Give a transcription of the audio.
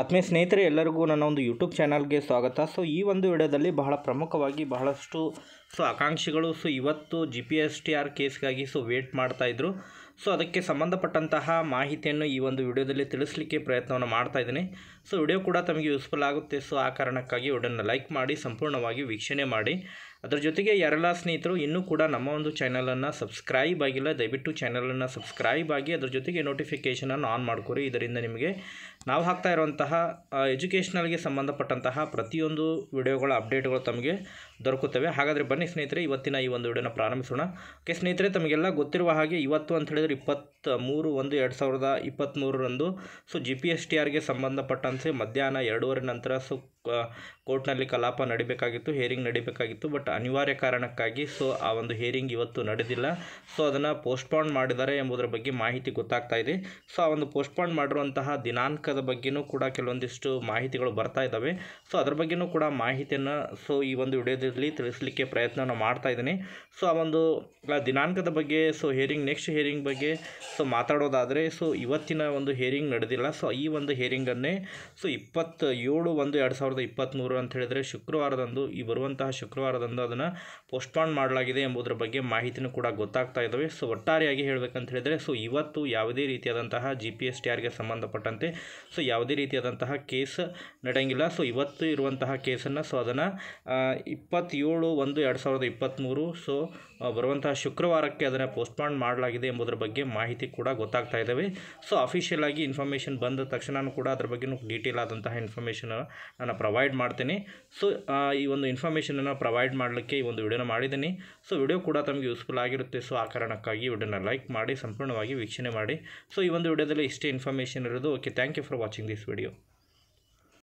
ಆತ್ಮೀಯ ಸ್ನೇಹಿತರೆ ಎಲ್ಲರಿಗೂ ನನ್ನ ಒಂದು ಯೂಟ್ಯೂಬ್ ಚಾನಲ್ಗೆ ಸ್ವಾಗತ ಸೊ ಈ ಒಂದು ವಿಡಿಯೋದಲ್ಲಿ ಬಹಳ ಪ್ರಮುಖವಾಗಿ ಬಹಳಷ್ಟು ಸೊ ಆಕಾಂಕ್ಷಿಗಳು ಸೊ ಇವತ್ತು G P S T R ಕೇಸ್ಗಾಗಿ ಸೊ ವೇಟ್ ಮಾಡ್ತಾಯಿದ್ರು ಸೊ ಅದಕ್ಕೆ ಸಂಬಂಧಪಟ್ಟಂತಹ ಮಾಹಿತಿಯನ್ನು ಈ ಒಂದು ವಿಡಿಯೋದಲ್ಲಿ ತಿಳಿಸಲಿಕ್ಕೆ ಪ್ರಯತ್ನವನ್ನು ಮಾಡ್ತಾ ಇದ್ದೀನಿ ಸೊ ವಿಡಿಯೋ ಕೂಡ ತಮಗೆ ಯೂಸ್ಫುಲ್ ಆಗುತ್ತೆ ಸೊ ಆ ಕಾರಣಕ್ಕಾಗಿ ವಿಡಿಯೋನ ಲೈಕ್ ಮಾಡಿ ಸಂಪೂರ್ಣವಾಗಿ ವೀಕ್ಷಣೆ ಮಾಡಿ ಅದರ ಜೊತೆಗೆ ಯಾರೆಲ್ಲ ಸ್ನೇಹಿತರು ಇನ್ನೂ ಕೂಡ ನಮ್ಮ ಒಂದು ಚಾನಲನ್ನು ಸಬ್ಸ್ಕ್ರೈಬ್ ಆಗಿಲ್ಲ ದಯವಿಟ್ಟು ಚಾನಲನ್ನು ಸಬ್ಸ್ಕ್ರೈಬ್ ಆಗಿ ಅದರ ಜೊತೆಗೆ ನೋಟಿಫಿಕೇಷನನ್ನು ಆನ್ ಮಾಡ್ಕೊರಿ ಇದರಿಂದ ನಿಮಗೆ ನಾವು ಹಾಕ್ತಾ ಇರುವಂತಹ ಎಜುಕೇಷನಲ್ಗೆ ಸಂಬಂಧಪಟ್ಟಂತಹ ಪ್ರತಿಯೊಂದು ವಿಡಿಯೋಗಳ ಅಪ್ಡೇಟ್ಗಳು ತಮಗೆ ದೊರಕುತ್ತವೆ ಹಾಗಾದರೆ ಬನ್ನಿ ಸ್ನೇಹಿತರೆ ಇವತ್ತಿನ ಈ ಒಂದು ವಿಡಿಯೋನ ಪ್ರಾರಂಭಿಸೋಣ ಓಕೆ ಸ್ನೇಹಿತರೆ ತಮಗೆಲ್ಲ ಗೊತ್ತಿರುವ ಹಾಗೆ ಇವತ್ತು ಅಂತ ಹೇಳಿದ್ರೆ ಇಪ್ಪತ್ತ ಮೂರು ಒಂದು ಎರಡು ಸಾವಿರದ ಇಪ್ಪತ್ತ್ಮೂರರಂದು so G P S T ಆರ್ಗೆ ಸಂಬಂಧಪಟ್ಟಂತೆ ಮಧ್ಯಾಹ್ನ ಎರಡೂವರೆ ನಂತರ ಸೊ ಕೋರ್ಟ್ನಲ್ಲಿ ಕಲಾಪ ನಡಿಬೇಕಾಗಿತ್ತು ಹೇರಿಂಗ್ ನಡಿಬೇಕಾಗಿತ್ತು ಬಟ್ ಅನಿವಾರ್ಯ ಕಾರಣಕ್ಕಾಗಿ ಸೊ ಆ ಒಂದು ಹೇರಿಂಗ್ ಇವತ್ತು ನಡೆದಿಲ್ಲ ಸೊ ಅದನ್ನು ಪೋಸ್ಟ್ಪೋನ್ ಮಾಡಿದ್ದಾರೆ ಎಂಬುದರ ಬಗ್ಗೆ ಮಾಹಿತಿ ಗೊತ್ತಾಗ್ತಾ ಇದೆ ಸೊ ಆ ಒಂದು ಪೋಸ್ಟ್ಪೋನ್ ಮಾಡಿರುವಂತಹ ದಿನಾಂಕದ ಬಗ್ಗೆಯೂ ಕೂಡ ಕೆಲವೊಂದಿಷ್ಟು ಮಾಹಿತಿಗಳು ಬರ್ತಾ ಇದ್ದಾವೆ ಸೊ ಅದರ ಬಗ್ಗೆಯೂ ಕೂಡ ಮಾಹಿತಿಯನ್ನು ಸೊ ಈ ಒಂದು ವಿಡಿಯೋದಲ್ಲಿ ತಿಳಿಸಲಿಕ್ಕೆ ಪ್ರಯತ್ನ ಪ್ರಯತ್ನವನ್ನು ಮಾಡ್ತಾ ಇದ್ದೀನಿ ಸೊ ಆ ಒಂದು ದಿನಾಂಕದ ಬಗ್ಗೆ ಸೊ ಹೇರಿಂಗ್ ನೆಕ್ಸ್ಟ್ ಹೇರಿಂಗ್ ಬಗ್ಗೆ ಸೊ ಮಾತಾಡೋದಾದರೆ ಸೊ ಇವತ್ತಿನ ಒಂದು ಹೇರಿಂಗ್ ನಡೆದಿಲ್ಲ ಸೊ ಈ ಒಂದು ಹೇರಿಂಗನ್ನೇ ಸೊ ಇಪ್ಪತ್ತೇಳು ಒಂದು ಎರಡು ಸಾವಿರದ ಇಪ್ಪತ್ತ್ಮೂರು ಅಂತ ಹೇಳಿದರೆ ಶುಕ್ರವಾರದಂದು ಈ ಬರುವಂತಹ ಶುಕ್ರವಾರದಂದು ಅದನ್ನು ಪೋಸ್ಟ್ಪಾನ್ ಮಾಡಲಾಗಿದೆ ಎಂಬುದರ ಬಗ್ಗೆ ಮಾಹಿತಿನೂ ಕೂಡ ಗೊತ್ತಾಗ್ತಾ ಇದ್ದಾವೆ ಸೊ ಒಟ್ಟಾರೆಯಾಗಿ ಹೇಳಬೇಕಂತ ಹೇಳಿದರೆ ಸೊ ಇವತ್ತು ಯಾವುದೇ ರೀತಿಯಾದಂತಹ ಜಿ ಪಿ ಎಸ್ ಟಿ ಆರ್ಗೆ ಸಂಬಂಧಪಟ್ಟಂತೆ ಸೊ ಯಾವುದೇ ರೀತಿಯಾದಂತಹ ಕೇಸ್ ನಡೆಯಂಗಿಲ್ಲ ಸೊ ಇವತ್ತು ಇರುವಂತಹ ಕೇಸನ್ನು ಸೊ ಅದನ್ನು ಇಪ್ಪತ್ತೇಳು ಒಂದು ಎರಡು ಎರಡು ಸಾವಿರದ ಇಪ್ಪತ್ತ್ಮೂರು ಸೊ ಬರುವಂತಹ ಶುಕ್ರವಾರಕ್ಕೆ ಅದನ್ನು ಪೋಸ್ಟ್ಪಾಂಡ್ ಮಾಡಲಾಗಿದೆ ಎಂಬುದರ ಬಗ್ಗೆ ಮಾಹಿತಿ ಕೂಡ ಗೊತ್ತಾಗ್ತಾ ಇದ್ದಾವೆ ಸೊ ಅಫಿಷಿಯಲ್ ಆಗಿ ಇನ್ಫಾರ್ಮೇಷನ್ ಬಂದ ತಕ್ಷಣ ಕೂಡ ಅದರ ಬಗ್ಗೆ ಡೀಟೇಲ್ ಆದಂತಹ ಇನ್ಫಾರ್ಮೇಷನ್ ನಾನು ಪ್ರೊವೈಡ್ ಮಾಡ್ತೀನಿ ಸೊ ಈ ಒಂದು ಇನ್ಫಾರ್ಮೇಷನನ್ನು ಪ್ರೊವೈಡ್ ಮಾಡಲಿಕ್ಕೆ ಈ ಒಂದು ವಿಡಿಯೋನ ಮಾಡಿದ್ದೀನಿ ಸೊ ವಿಡಿಯೋ ಕೂಡ ತಮಗೆ ಯೂಸ್ಫುಲ್ ಆಗಿರುತ್ತೆ ಸೊ ಆ ಕಾರಣಕ್ಕಾಗಿ ವಿಡಿಯೋನ ಲೈಕ್ ಮಾಡಿ ಸಂಪೂರ್ಣವಾಗಿ ವೀಕ್ಷಣೆ ಮಾಡಿ ಸೊ ಈ ಒಂದು ವಿಡಿಯೋದಲ್ಲಿ ಇಷ್ಟೇ ಇನ್ಫಾರ್ಮೇಷನ್ ಇರೋದು okay thank you for watching this video